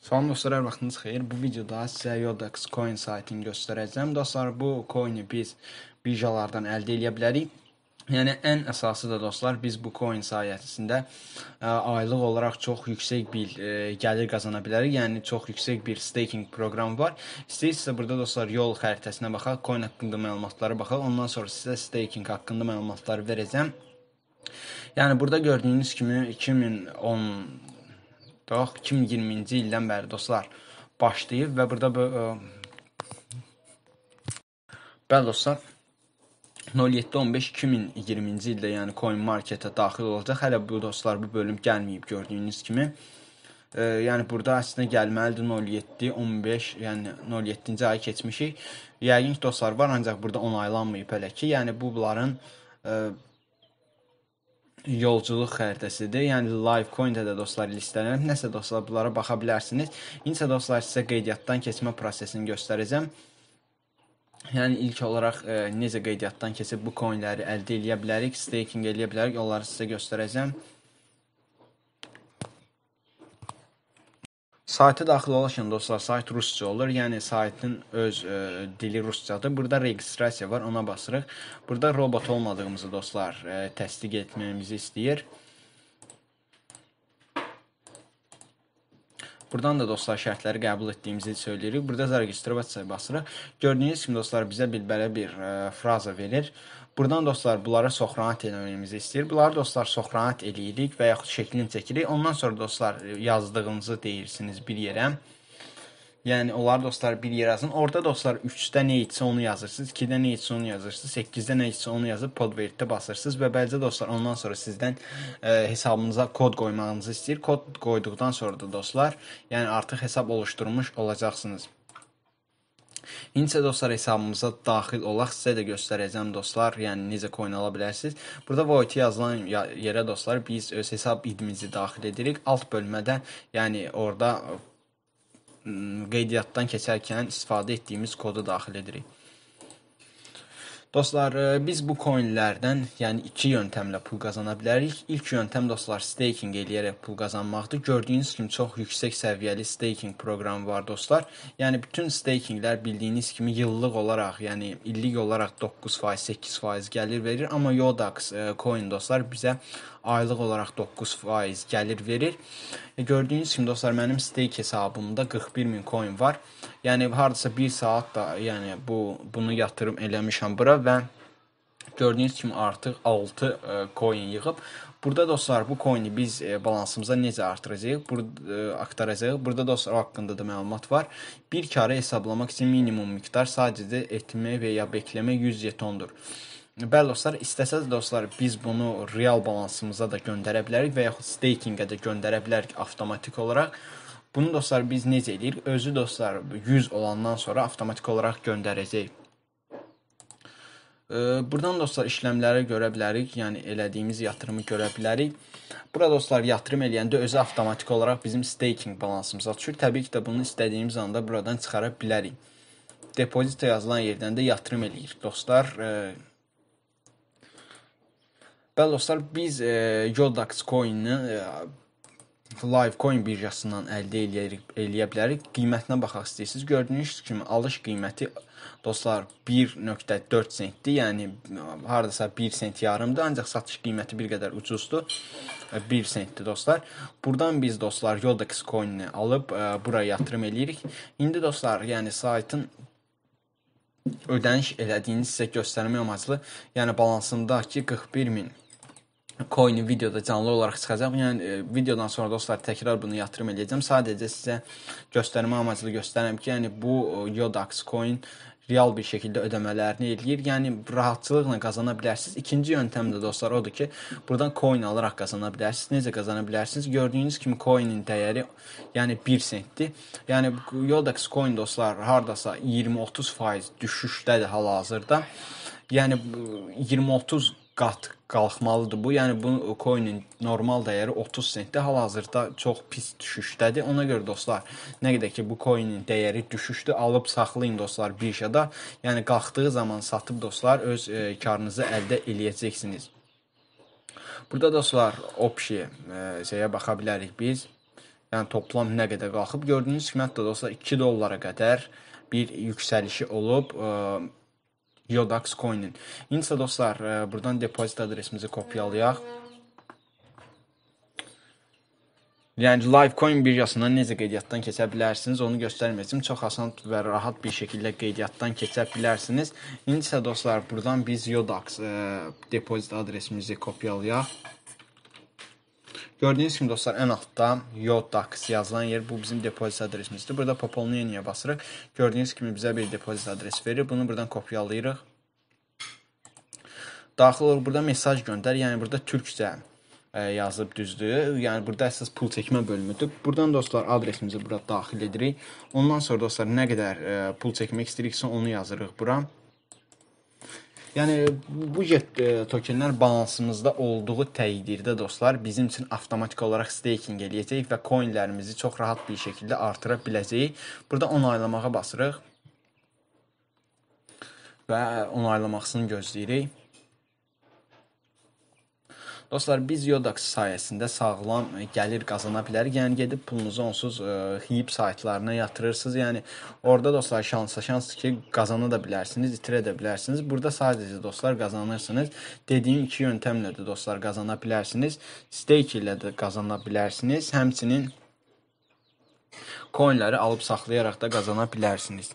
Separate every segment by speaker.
Speaker 1: Salam dostlar, hər vaxtınız xeyir. Bu videoda sizə Yodex coin saytını göstərəcəm. Dostlar, bu coini biz birjalardan əldə edə bilərik. Yəni ən əsası da dostlar, biz bu coin sayəsində ə, e, aylıq olaraq çox yüksək bir ə, e, gəlir qazana bilərik. Yəni çox yüksək bir staking proqramı var. İstəyirsinizsə burada dostlar yol xəritəsinə baxaq, coin haqqında məlumatlara baxaq. Ondan sonra sizə staking haqqında məlumatları verəcəm. Yəni burada gördüyünüz kimi 2010 tutaq 2020-ci ildən bəri dostlar başlayıb və burada bu Bəli dostlar 07-15-2020-ci ildə, yəni coin marketə daxil olacaq. Hələ bu dostlar bu bölüm gəlməyib gördüyünüz kimi. E, yəni burada əslində gəlməlidir 07-15, yəni 07-ci ayı keçmişik. Yəqin ki dostlar var, ancaq burada onaylanmayıb hələ ki. Yəni bu bunların e, yolculuq xəritəsidir. Yəni Livecoin-də də dostlar listələnib. Nəsə dostlar bunlara baxa bilərsiniz. İndi dostlar sizə qeydiyyatdan keçmə prosesini göstərəcəm. Yəni ilk olaraq e, necə qeydiyyatdan keçib bu coinləri əldə edə bilərik, staking edə bilərik, onları sizə göstərəcəm. Saytı daxil olarkən dostlar, sayt rusca olur. Yəni saytın öz ə, e, dili ruscadır. Burada registrasiya var, ona basırıq. Burada robot olmadığımızı dostlar ə, e, təsdiq etməyimizi istəyir. Buradan da dostlar şərtləri qəbul etdiyimizi söyləyirik. Burada da registrasiyaya basırıq. Gördüyünüz kimi dostlar bizə bir belə bir ə, e, fraza verir. Burdan dostlar bunlara Sokrat eləməyimizi istəyir. Bunları dostlar Sokrat eləyirik və yaxud şəklini çəkirik. Ondan sonra dostlar yazdığınızı deyirsiniz bir yerə. Yəni onlar dostlar bir yerə yazın. Orda dostlar 3-də nə etsə onu yazırsınız, 2-də nə etsə onu yazırsınız, 8-də nə etsə onu yazıb podvertdə basırsınız və bəlkə dostlar ondan sonra sizdən ə, e, hesabınıza kod qoymağınızı istəyir. Kod qoyduqdan sonra da dostlar, yəni artıq hesab oluşturmuş olacaqsınız. İncə dostlar hesabımıza daxil olaq sizə də göstərəcəm dostlar, yəni necə coin ala bilərsiniz. Burada VoIT yazılan yerə dostlar biz öz hesab idimizi daxil edirik. Alt bölmədə, yəni orada qeydiyyatdan keçərkən istifadə etdiyimiz kodu daxil edirik. Dostlar, e, biz bu coinlərdən, yəni iki yöntəmlə pul qazana bilərik. İlk yöntəm dostlar staking eləyərək pul qazanmaqdır. Gördüyünüz kimi çox yüksək səviyyəli staking proqramı var dostlar. Yəni bütün stakinglər bildiyiniz kimi yıllıq olaraq, yəni illik olaraq 9%, 8% gəlir verir, amma Yodax e, coin dostlar bizə aylıq olaraq 9% gəlir verir. E, gördüyünüz kimi dostlar mənim stake hesabımda 41000 coin var. Yəni hardasa 1 saat da, yəni bu bunu yatırım eləmişəm bura və gördüyünüz kimi artıq 6 e, coin yığıb. Burada dostlar bu coin-i biz e, balansımıza necə artıracağıq? Burada e, aktaracağıq. Burada dostlar haqqında da məlumat var. Bir karı hesablamaq üçün minimum miqdar sadəcə etmək və ya bekləmək 100 jetondur. Bəli dostlar, istəsəz dostlar biz bunu real balansımıza da göndərə bilərik və yaxud stakinqə də göndərə bilərik avtomatik olaraq. Bunu dostlar biz necə edirik? Özü dostlar 100 olandan sonra avtomatik olaraq göndərəcək. Buradan dostlar işləmləri görə bilərik, yəni elədiyimiz yatırımı görə bilərik. Bura dostlar yatırım eləyəndə özü avtomatik olaraq bizim staking balansımıza düşür. Təbii ki də bunu istədiyimiz anda buradan çıxara bilərik. Depozito yazılan yerdən də yatırım eləyir. Dostlar, Bəli dostlar, biz e, Yoldax coin-ni e, Livecoin birjasından əldə eləyirik, eləyə bilərik. Qiymətinə baxaq istəyirsiniz. Gördüyünüz kimi alış qiyməti dostlar 1.4 sentdir. Yəni hardasa 1 sent yarımdır, ancaq satış qiyməti bir qədər ucuzdur. 1 e, sentdir dostlar. Burdan biz dostlar Yodex coin-i alıb ə, e, buraya yatırım eləyirik. İndi dostlar, yəni saytın ödəniş elədiyini sizə göstərmək amaclı, yəni balansındakı 41000 coin videoda canlı olaraq çıxacaq. Yəni e, videodan sonra dostlar təkrar bunu yatırım eləyəcəm. Sadəcə sizə göstərmə amaclı göstərirəm ki, yəni bu e, Yodax coin real bir şəkildə ödəmələrini eləyir. Yəni rahatçılıqla qazana bilərsiniz. İkinci yöntəm də dostlar odur ki, burdan coin alaraq qazana bilərsiniz. Necə qazana bilərsiniz? Gördüyünüz kimi coinin dəyəri yəni 1 sentdir. Yəni Yodax coin dostlar hardasa 20-30% düşüşdədir hal-hazırda. Yəni 20-30 qat qalxmalıdır bu. Yəni bu coinin normal dəyəri 30 sentdir. Hal-hazırda çox pis düşüşdədir. Ona görə dostlar, nə qədər ki bu coinin dəyəri düşüşdür, alıb saxlayın dostlar birjada. Yəni qalxdığı zaman satıb dostlar öz e, karınızı əldə eləyəcəksiniz. Burada dostlar opsiya e, şeyə baxa bilərik biz. Yəni toplam nə qədər qalxıb gördüyünüz kimi hətta dostlar 2 dollara qədər bir yüksəlişi olub. E, Yodax Coin-in. İndi dostlar, e, buradan depozit adresimizi kopyalayaq. Yəni Livecoin birjasından necə qeydiyyatdan keçə bilərsiniz, onu göstərməyəcəm. Çox asan və rahat bir şəkildə qeydiyyatdan keçə bilərsiniz. İndi isə dostlar, buradan biz Yodax e, depozit adresimizi kopyalayaq. Gördüyünüz kimi dostlar ən altda Yodax yazılan yer bu bizim depozit adresimizdir. Burada popolneniyə basırıq. Gördüyünüz kimi bizə bir depozit adres verir. Bunu buradan kopyalayırıq. Daxil olur burada mesaj göndər. Yəni burada türkcə e, yazıb düzdür. Yəni burada əsas pul çəkmə bölümüdür. Burdan dostlar adresimizi bura daxil edirik. Ondan sonra dostlar nə qədər e, pul çəkmək istəyiriksə onu yazırıq bura. Yəni bu jet e, tokenlər balansımızda olduğu təqdirdə dostlar, bizim üçün avtomatik olaraq staking eləyəcək və coinlərimizi çox rahat bir şəkildə artıra biləcəyik. Burada onaylamağa basırıq və onaylamasını gözləyirik. Dostlar, biz Yodax sayəsində sağlam e, gəlir qazana bilərik. Yəni gedib pulunuzu onsuz ə, e, hiyib saytlarına yatırırsınız. Yəni orada dostlar şansa şans ki, qazana da bilərsiniz, itirə də bilərsiniz. Burada sadəcə dostlar qazanırsınız. Dediyim iki yöntəmlə də dostlar qazana bilərsiniz. Stake ilə də qazana bilərsiniz. Həmçinin coinləri alıb saxlayaraq da qazana bilərsiniz.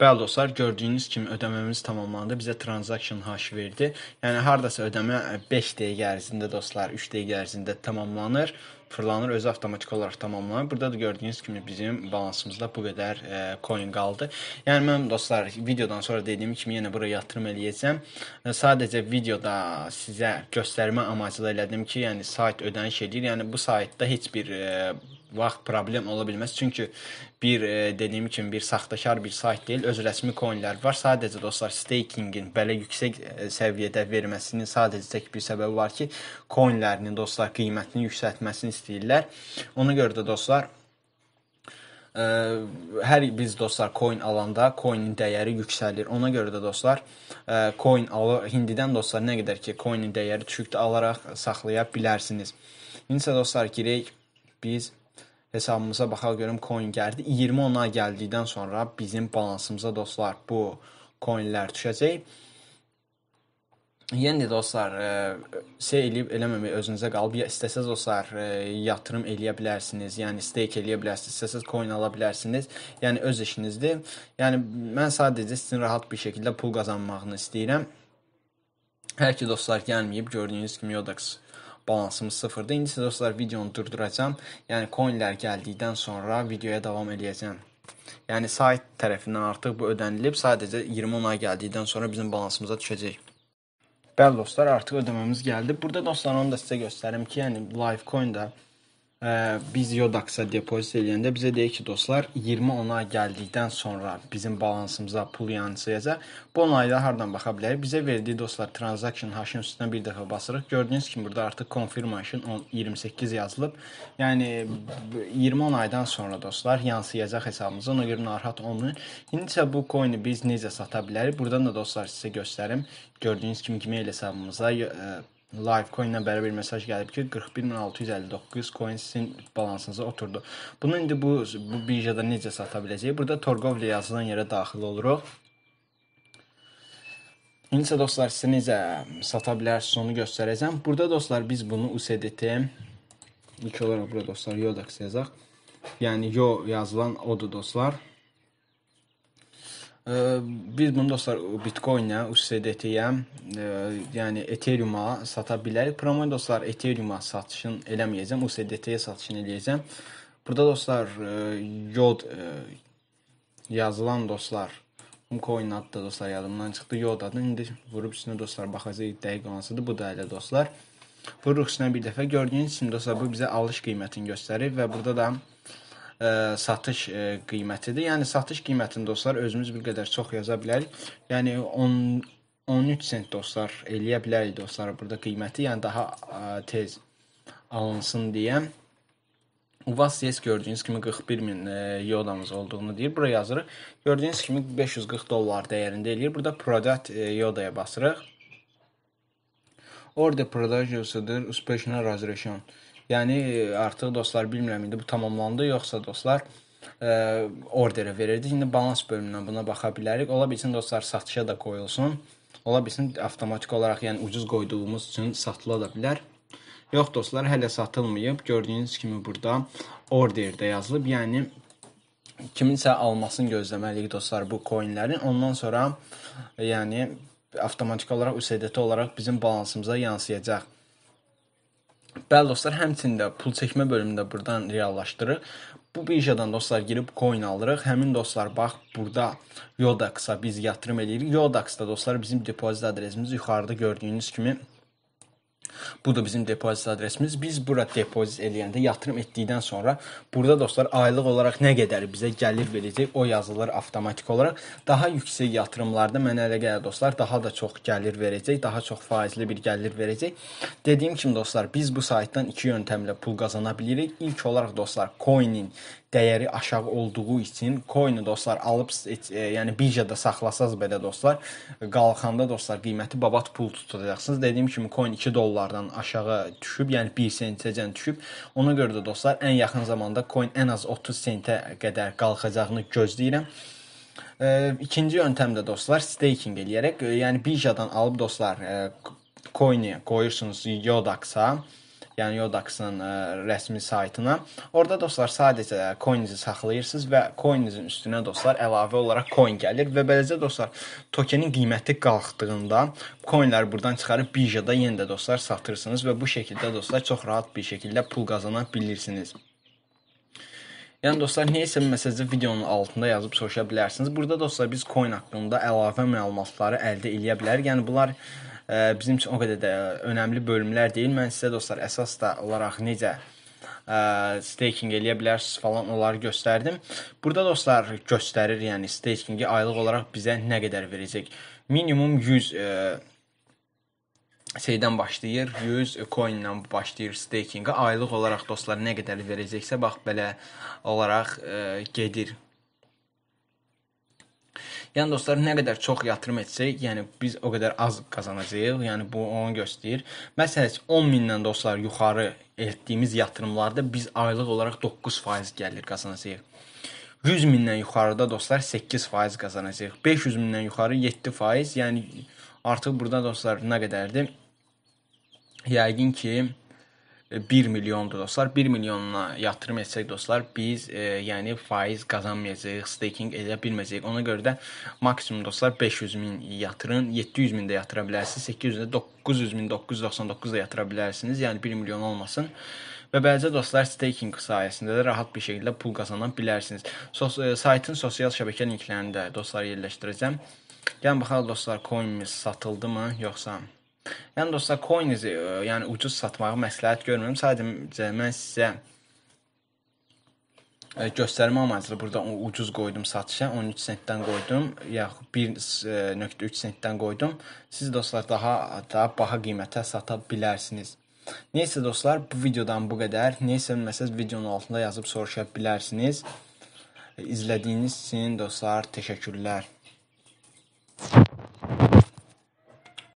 Speaker 1: Bəli dostlar, gördüyünüz kimi ödəməmiz tamamlandı. Bizə transaction hash verdi. Yəni hardasa ödəmə 5 dəqiqə ərzində dostlar, 3 dəqiqə ərzində tamamlanır fırlanır, özü avtomatik olaraq tamamlanır. Burada da gördüyünüz kimi bizim balansımızda bu qədər e, coin qaldı. Yəni mən dostlar videodan sonra dediyim kimi yenə bura yatırım eləyəcəm. E, sadəcə videoda sizə göstərmə amacıyla elədim ki, yəni sayt ödəniş edir. Yəni bu saytda heç bir e, vaxt problem ola bilməz. Çünki bir e, dediyim kimi bir saxtakar bir sayt deyil, öz rəsmi coinlər var. Sadəcə dostlar stakingin belə yüksək e, səviyyədə verməsinin sadəcə tək bir səbəbi var ki, coinlərinin dostlar qiymətini yüksəltməsini istəyirlər. Ona görə də dostlar ə, e, hər biz dostlar coin alanda coinin dəyəri yüksəlir. Ona görə də dostlar ə, e, coin alır hindidən dostlar nə qədər ki coinin dəyəri düşükdür alaraq saxlaya bilərsiniz. İndi isə dostlar girək biz hesabımıza baxaq görüm coin gəldi. 20 ona gəldikdən sonra bizim balansımıza dostlar bu coinlər düşəcək. Yəni dostlar, e, şey eləyib eləməmək özünüzə qalıb. Ya istəsəz dostlar, e, yatırım eləyə bilərsiniz, yəni stake eləyə bilərsiniz, istəsəz coin ala bilərsiniz. Yəni öz işinizdir. Yəni mən sadəcə sizin rahat bir şəkildə pul qazanmağını istəyirəm. Hər ki dostlar gəlməyib, gördüyünüz kimi Yodax balansımız sıfırdır. İndi isə dostlar videonu durduracam. Yəni coinlər gəldikdən sonra videoya davam eləyəcəm. Yəni sayt tərəfindən artıq bu ödənilib. Sadəcə 20 ona gəldikdən sonra bizim balansımıza düşəcək. Bəli dostlar, artıq ödəməmiz gəldi. Burada dostlar onu da sizə göstərim ki, yəni Livecoin də biz Yodax-a depozit eləyəndə bizə deyir ki, dostlar, 20 ona gəldikdən sonra bizim balansımıza pul yansıyacaq. Bu onayda hardan baxa bilərik? Bizə verdiyi dostlar transaction haşın üstünə bir dəfə basırıq. Gördüyünüz kimi burada artıq confirmation 28 yazılıb. Yəni 20 onaydan sonra dostlar yansıyacaq hesabımıza. Ona görə narahat olmayın. İndi isə bu coin-i biz necə sata bilərik? Burdan da dostlar sizə göstərim. Gördüyünüz kimi Gmail hesabımıza e, Litecoin ilə bərabər bir mesaj gəlib ki, 41659 coin sizin balansınıza oturdu. Bunu indi bu bu birjada necə sata biləcəyik? Burada Torgovli yazılan yerə daxil oluruq. İndi dostlar sizə necə sata bilərsiniz onu göstərəcəm. Burada dostlar biz bunu USDT ilk olaraq burada dostlar Yodax yazaq. Yəni yo yazılan odur dostlar biz bunu dostlar Bitcoin-ə, USDT-yə, e, yəni Ethereum-a sata bilərik. Promo dostlar Ethereum-a satışın eləməyəcəm, USDT-yə satışını eləyəcəm. Burada dostlar e, yod e, yazılan dostlar coin adı da dostlar yadımdan çıxdı. Yod adı indi vurub üstünə dostlar baxacağıq dəqiq hansıdır. Bu da elə dostlar. Vururuq üstünə bir dəfə. Gördüyünüz kimi dostlar bu bizə alış qiymətini göstərir və burada da ə, e, satış ə, e, qiymətidir. Yəni satış qiymətini dostlar özümüz bir qədər çox yaza bilərik. Yəni 10 13 sent dostlar eləyə bilərik dostlar burada qiyməti, yəni daha ə, e, tez alınsın deyə. Uvas yes gördüyünüz kimi 41 min e, yodamız olduğunu deyir. Bura yazırıq. Gördüyünüz kimi 540 dollar dəyərində eləyir. Burada product e, yodaya basırıq. Order продажи uspeşna razрешен. Yəni e, artıq dostlar bilmirəm indi bu tamamlandı yoxsa dostlar ə, e, ordera verirdik. İndi balans bölümündən buna baxa bilərik. Ola bilsin dostlar satışa da qoyulsun. Ola bilsin avtomatik olaraq, yəni ucuz qoyduğumuz üçün satıla da bilər. Yox dostlar, hələ satılmayıb. Gördüyünüz kimi burada orderdə yazılıb. Yəni kiminsə almasını gözləməliyik dostlar bu coinlərin. Ondan sonra e, yəni avtomatik olaraq USDT olaraq bizim balansımıza yansıyacaq. Bəli dostlar, həmçinin də pul çəkmə bölümünü də burdan reallaşdırırıq. Bu birjadan dostlar girib coin alırıq. Həmin dostlar bax burada Yodax-a biz yatırım eləyirik. Yodax-da dostlar bizim depozit adresimiz yuxarıda gördüyünüz kimi Bu da bizim depozit adresimiz. Biz bura depozit eləyəndə, yatırım etdikdən sonra burada dostlar aylıq olaraq nə qədər bizə gəlir verəcək o yazılır avtomatik olaraq. Daha yüksək yatırımlarda mənə elə gəlir dostlar, daha da çox gəlir verəcək, daha çox faizli bir gəlir verəcək. Dediyim kimi dostlar, biz bu saytdan iki yöntəmlə pul qazana bilirik. İlk olaraq dostlar, coin-in dəyəri aşağı olduğu üçün coin dostlar alıb e, yəni birjada saxlasaz belə dostlar qalxanda dostlar qiyməti babat pul tutacaqsınız. Dəydiyim kimi coin 2 dollardan aşağı düşüb, yəni 1 sentəcən düşüb. Ona görə də dostlar ən yaxın zamanda coin ən az 30 sentə qədər qalxacağını gözləyirəm. E, ikinci yöntəm də dostlar staking eləyərək, e, yəni birjadan alıb dostlar e, coin-i qoyursunuz Yodax-a yəni Yodax-ın ə, e, rəsmi saytına. Orda dostlar sadəcə e, coin-inizi saxlayırsınız və coin-inizin üstünə dostlar əlavə olaraq coin gəlir və beləcə dostlar tokenin qiyməti qalxdığında coinləri burdan çıxarıb birjada yenə də dostlar satırsınız və bu şəkildə dostlar çox rahat bir şəkildə pul qazana bilirsiniz. Yəni dostlar, nəyisə məsələcə videonun altında yazıb soruşa bilərsiniz. Burada dostlar biz coin haqqında əlavə məlumatları əldə eləyə bilərik. Yəni bunlar bizim üçün o qədər də önəmli bölümlər deyil. Mən sizə dostlar əsas da olaraq necə ə, staking eləyə bilərsiniz falan onları göstərdim. Burada dostlar göstərir, yəni stakingi aylıq olaraq bizə nə qədər verəcək. Minimum 100 ə, şeydən başlayır. 100 coin ilə başlayır stakinqə. Aylıq olaraq dostlar nə qədər verəcəksə bax belə olaraq ə, gedir Yəni dostlar, nə qədər çox yatırım etsək, yəni biz o qədər az qazanacağıq. Yəni bu onu göstərir. Məsələn, 10 mindən dostlar yuxarı etdiyimiz yatırımlarda biz aylıq olaraq 9% gəlir qazanacağıq. 100 mindən yuxarıda dostlar 8% qazanacağıq. 500 mindən yuxarı 7%, yəni artıq burada dostlar nə qədərdir? Yəqin ki, 1 e, milyondur dostlar. 1 milyonuna yatırım etsək dostlar, biz e, yəni faiz qazanmayacağıq, staking edə bilməyəcəyik. Ona görə də maksimum dostlar 500 min yatırın, 700 min də yatıra bilərsiniz, 800 də 900 min 999 da yatıra bilərsiniz. Yəni 1 milyon olmasın. Və beləcə dostlar staking sayəsində də rahat bir şəkildə pul qazana bilərsiniz. Sos e, saytın sosial şəbəkə linklərini də dostlar yerləşdirəcəm. Gəlin baxaq dostlar, coinimiz satıldımı yoxsa? Yəni dostlar, coin-i e, yəni ucuz satmağı məsləhət görmürəm. Sadəcə mən sizə e, göstərmə amaclı burada ucuz qoydum satışa 13 sentdən qoydum, yaxud 1.3 e, sentdən qoydum. Siz dostlar daha daha baha qiymətə sata bilərsiniz. Neysə dostlar, bu videodan bu qədər. Neysə bilməsəz videonun altında yazıb soruşa bilərsiniz. İzlədiyiniz üçün dostlar təşəkkürlər.